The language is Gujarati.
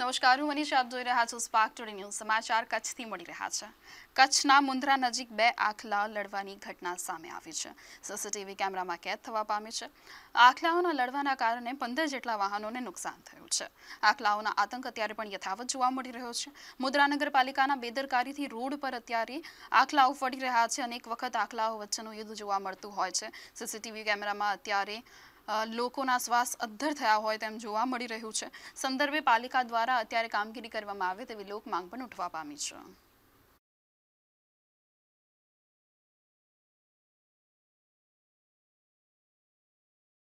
નમસ્કાર હું મનીષ આપ જોઈ રહ્યા છું સ્પાર્ક ટુડે ન્યૂઝ સમાચાર કચ્છથી મળી રહ્યા છે કચ્છના મુંદ્રા નજીક બે આખલા લડવાની ઘટના સામે આવી છે સીસીટીવી કેમેરામાં કેદ થવા પામી છે આખલાઓના લડવાના કારણે પંદર જેટલા વાહનોને નુકસાન થયું છે આખલાઓના આતંક અત્યારે પણ યથાવત જોવા મળી રહ્યો છે મુદ્રા નગરપાલિકાના બેદરકારીથી રોડ પર અત્યારે આખલાઓ ફરી રહ્યા છે અનેક વખત આખલાઓ વચ્ચેનું યુદ્ધ જોવા મળતું હોય છે સીસીટીવી કેમેરામાં અત્યારે લોકોના શ્વાસ અદ્ધર થયા હોય તેમ જોવા મળી રહ્યું છે સંદર્ભે પાલિકા દ્વારા અત્યારે કામગીરી કરવામાં આવે તેવી લોક માંગ પણ ઉઠવા પામી છે